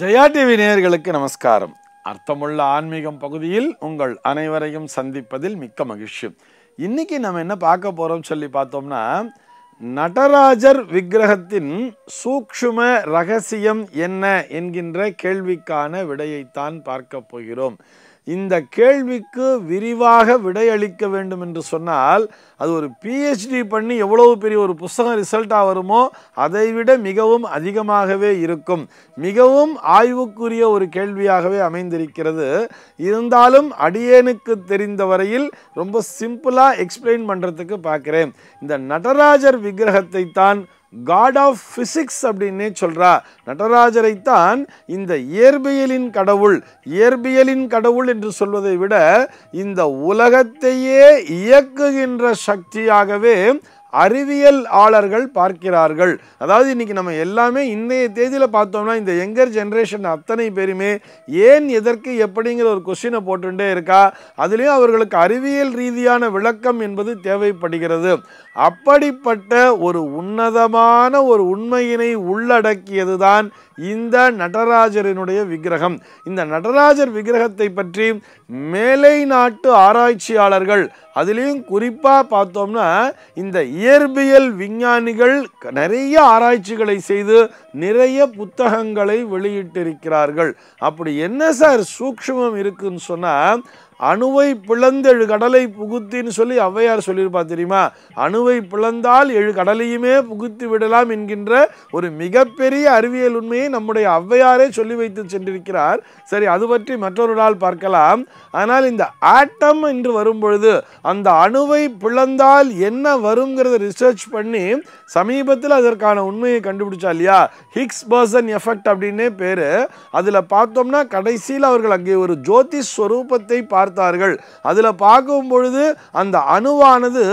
Jaya TV நேயர்களுக்கு நமஸ்காரம் அர்த்தமுள்ள ஆன்மீகம் பகுதியில் உங்கள் அனைவரையும் சந்திப்பதில் மிக்க மகிழ்ச்சி இன்னைக்கு நம்ம என்ன பார்க்க போகிறோம் சொல்லி பார்த்தோம்னா நடராஜர் விக்கிரகத்தின் சூக்ஷும ரகசியம் என்ன என்கின்ற கேள்விக்கான விடையைத்தான் பார்க்க போகிறோம் இந்த கேள்விக்கு விரிவாக விடையளிக்க வேண்டும் என்று சொன்னால் அது ஒரு பிஹெச்டி பண்ணி எவ்வளவு பெரிய ஒரு புஸ்தகம் ரிசல்ட்டாக வருமோ அதைவிட மிகவும் அதிகமாகவே இருக்கும் மிகவும் ஆய்வுக்குரிய ஒரு கேள்வியாகவே அமைந்திருக்கிறது இருந்தாலும் அடியேனுக்கு தெரிந்த வரையில் ரொம்ப சிம்பிளாக எக்ஸ்பிளைன் பண்ணுறதுக்கு பார்க்குறேன் இந்த நடராஜர் விக்கிரகத்தை தான் காட் ஆஃப் ஃபிசிக்ஸ் அப்படின்னே சொல்கிறா நடராஜரைத்தான் இந்த இயற்பியலின் கடவுள் இயற்பியலின் கடவுள் என்று சொல்வதை விட இந்த உலகத்தையே இயக்குகின்ற சக்தியாகவே அறிவியல் ஆளர்கள் பார்க்கிறார்கள் அதாவது இன்னைக்கு நம்ம எல்லாமே இன்றைய தேதியில் பார்த்தோம்னா இந்த யங்கர் ஜென்ரேஷன் அத்தனை பேருமே ஏன் எதற்கு எப்படிங்கிற ஒரு கொஷினை போட்டுட்டே இருக்கா அதுலேயும் அவர்களுக்கு அறிவியல் ரீதியான விளக்கம் என்பது தேவைப்படுகிறது அப்படிப்பட்ட ஒரு உன்னதமான ஒரு உண்மையினை உள்ளடக்கியது தான் இந்த நடராஜரினுடைய விக்கிரகம் இந்த நடராஜர் விக்கிரகத்தை பற்றி மேலை நாட்டு ஆராய்ச்சியாளர்கள் அதுலேயும் குறிப்பாக பார்த்தோம்னா இந்த இயற்பியல் விஞ்ஞானிகள் நிறைய ஆராய்ச்சிகளை செய்து நிறைய புத்தகங்களை வெளியிட்டிருக்கிறார்கள் அப்படி என்ன சார் சூக்ஷமம் இருக்குன்னு சொன்னால் அணுவை எழு கடலை புகுத்தின்னு சொல்லி ஔவையார் சொல்லியிருப்பா தெரியுமா அணுவை பிளந்தால் எழு கடலையுமே புகுத்தி விடலாம் என்கின்ற ஒரு மிகப்பெரிய அறிவியல் உண்மையை நம்முடைய ஔவையாரே சொல்லி வைத்து சென்றிருக்கிறார் சரி அது பற்றி மற்றொரு நாள் பார்க்கலாம் ஆனால் இந்த ஆட்டம் என்று வரும்பொழுது அந்த அணுவை பிளந்தால் என்ன வருங்கிறத ரிசர்ச் பண்ணி சமீபத்தில் அதற்கான உண்மையை கண்டுபிடிச்சா இல்லையா ஹிக்ஸ் பர்சன் எஃபெக்ட் அப்படின்னே பேர் அதில் பார்த்தோம்னா கடைசியில் அவர்கள் அங்கே ஒரு ஜோதிஷ் ஸ்வரூபத்தை பார்த்து பார்த்தார்கள் அதில் பார்க்கும் பொழுது அந்த அணுவானது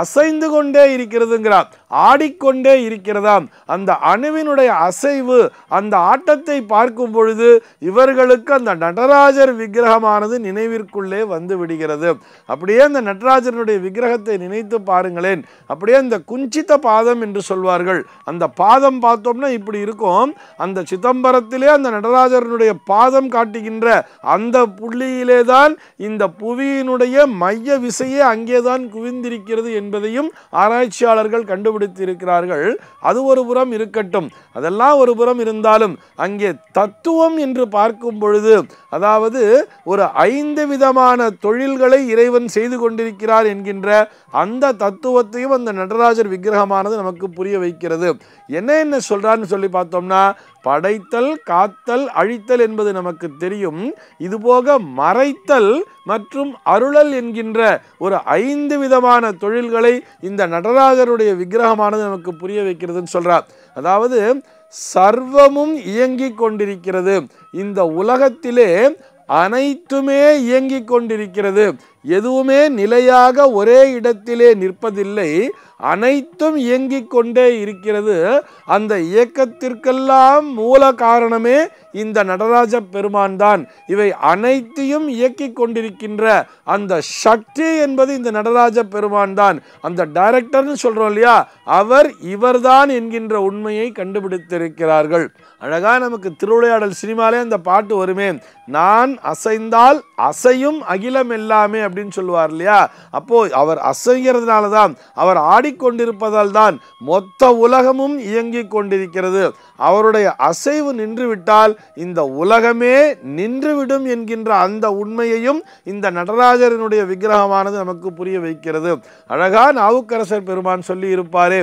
அசைந்து கொண்டே இருக்கிறதுங்கிறார் ஆடிக்கொண்டே இருக்கிறதாம் அந்த அணுவினுடைய அசைவு அந்த ஆட்டத்தை பார்க்கும் பொழுது இவர்களுக்கு அந்த நடராஜர் விக்கிரகமானது நினைவிற்குள்ளே வந்து விடுகிறது அப்படியே அந்த நடராஜனுடைய விக்கிரகத்தை நினைத்து பாருங்களேன் அப்படியே அந்த குஞ்சித்த பாதம் என்று சொல்வார்கள் அந்த பாதம் பார்த்தோம்னா இப்படி இருக்கும் அந்த சிதம்பரத்திலே அந்த நடராஜரனுடைய பாதம் காட்டுகின்ற அந்த புள்ளியிலே தான் இந்த புவியினுடைய மைய விசையே அங்கேதான் குவிந்திருக்கிறது என்பதையும் ஆராய்ச்சியாளர்கள் கண்டுபிடித்து இருக்கிறார்கள் அது ஒரு புறம் இருக்கட்டும் அதெல்லாம் ஒரு புறம் இருந்தாலும் அங்கே தத்துவம் என்று பார்க்கும் பொழுது அதாவது ஒரு ஐந்து விதமான தொழில்களை இறைவன் செய்து கொண்டிருக்கிறார் என்கின்ற அந்த தத்துவத்தையும் அந்த நடராஜர் விக்கிரகமானது நமக்கு புரிய வைக்கிறது என்ன என்ன சொல்றான்னு சொல்லி பார்த்தோம்னா படைத்தல் காத்தல் அழித்தல் என்பது நமக்கு தெரியும் இதுபோக மறைத்தல் மற்றும் அருளல் என்கின்ற ஒரு ஐந்து விதமான தொழில்களை இந்த நடராஜருடைய விக்கிரகமானது நமக்கு புரிய வைக்கிறதுன்னு சொல்கிறார் அதாவது சர்வமும் இயங்கிக் கொண்டிருக்கிறது இந்த உலகத்திலே அனைத்துமே இயங்கிக் கொண்டிருக்கிறது எதுவுமே நிலையாக ஒரே இடத்திலே நிற்பதில்லை அனைத்தும் இயங்கிக் கொண்டே இருக்கிறது அந்த இயக்கத்திற்கெல்லாம் மூல காரணமே இந்த நடராஜ பெருமான் தான் இவை அனைத்தையும் இயக்கிக் கொண்டிருக்கின்ற அந்த சக்தி என்பது இந்த நடராஜ பெருமான் தான் அந்த டைரக்டர்னு சொல்கிறோம் இல்லையா அவர் இவர்தான் என்கின்ற உண்மையை கண்டுபிடித்திருக்கிறார்கள் அழகாக நமக்கு திருவிளையாடல் சினிமாலே அந்த பாட்டு வருமே நான் அசைந்தால் அசையும் அகிலம் எல்லாமே அப்படின்னு சொல்லுவார் இல்லையா அப்போது அவர் அசைகிறதுனால தான் அவர் ஆடிக்கொண்டிருப்பதால் தான் மொத்த உலகமும் இயங்கிக் கொண்டிருக்கிறது அவருடைய அசைவு நின்றுவிட்டால் இந்த உலகமே நின்றுவிடும் என்கின்ற அந்த உண்மையையும் இந்த நடராஜரனுடைய விக்கிரகமானது நமக்கு புரிய வைக்கிறது அழகா நாவுக்கரசர் பெருமான் சொல்லி இருப்பாரே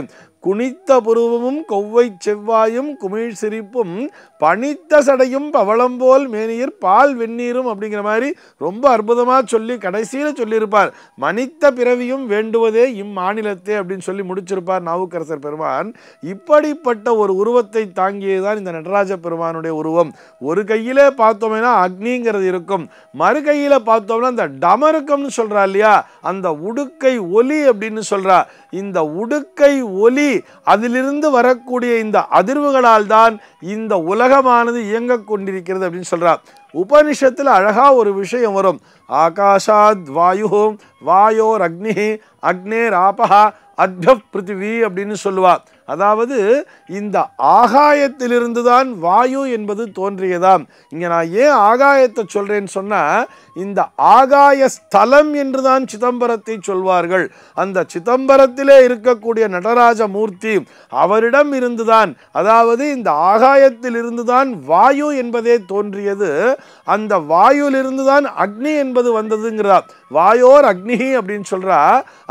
குனித்த புருவமும் கொவ்வை செவ்வாயும் குமிழ் சிரிப்பும் பனித்த சடையும் பவளம் போல் மேனியர் பால் வெந்நீரும் அப்படிங்கிற மாதிரி ரொம்ப அற்புதமாக சொல்லி கடைசியில் சொல்லியிருப்பார் மனித்த பிறவியும் வேண்டுவதே இம்மாநிலத்தை அப்படின்னு சொல்லி முடிச்சிருப்பார் நாவுக்கரசர் பெருமான் இப்படிப்பட்ட ஒரு உருவத்தை தாங்கியதுதான் இந்த நடராஜ பெருமானுடைய உருவம் ஒரு கையில் பார்த்தோம்னா அக்னிங்கிறது இருக்கும் மறு கையில் பார்த்தோம்னா அந்த டமருக்கம்னு சொல்கிறா இல்லையா அந்த உடுக்கை ஒலி அப்படின்னு சொல்கிறா இந்த உடுக்கை ஒலி அதிலிருந்து வரக்கூடிய இந்த அதிர்வுகளால் தான் இந்த உலகமானது இயங்க கொண்டிருக்கிறது அப்படின்னு சொல்கிறார் உபனிஷத்தில் அழகாக ஒரு விஷயம் வரும் ஆகாஷாத் வாயு வாயோர் அக்னி அக்னேர் ஆபஹா அத்ய பிருத்திவி அப்படின்னு சொல்லுவாள் அதாவது இந்த ஆகாயத்திலிருந்து தான் வாயு என்பது தோன்றியதாம் இங்கே நான் ஏன் ஆகாயத்தை சொல்கிறேன்னு சொன்னால் இந்த ஆகாய ஸ்தலம் என்று தான் சிதம்பரத்தை சொல்வார்கள் அந்த சிதம்பரத்திலே இருக்கக்கூடிய நடராஜ மூர்த்தி அவரிடம் இருந்துதான் அதாவது இந்த ஆகாயத்தில் இருந்துதான் வாயு என்பதே தோன்றியது அந்த வாயுலிருந்து தான் அக்னி என்பது வந்ததுங்கிறார் வாயோர் அக்னி அப்படின்னு சொல்கிறா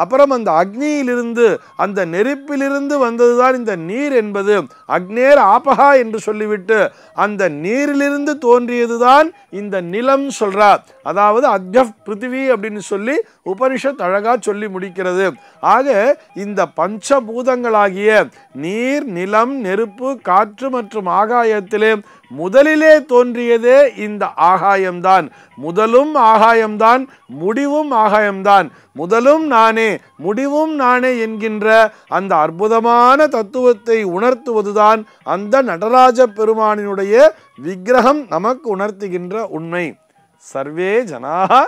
அப்புறம் அந்த அக்னியிலிருந்து அந்த நெருப்பிலிருந்து வந்தது அதனால்தான் இந்த நீர் என்பது அக்னேர் ஆபகா என்று சொல்லிவிட்டு அந்த நீரிலிருந்து தோன்றியதுதான் இந்த நிலம் சொல்றார் அதாவது அத்யப் பிருத்திவி அப்படின்னு சொல்லி உபனிஷத் அழகா சொல்லி முடிக்கிறது ஆக இந்த பஞ்சபூதங்களாகிய நீர் நிலம் நெருப்பு காற்று மற்றும் ஆகாயத்திலே முதலிலே தோன்றியதே இந்த ஆகாயம்தான் முதலும் ஆகாயம்தான் முடிவும் ஆகாயம்தான் முதலும் நானே முடிவும் நானே என்கின்ற அந்த அற்புதமான தத்துவத்தை உணர்த்துவதுதான் அந்த நடராஜ பெருமானினுடைய விக்கிரகம் நமக்கு உணர்த்துகின்ற உண்மை சர்வே ஜனாக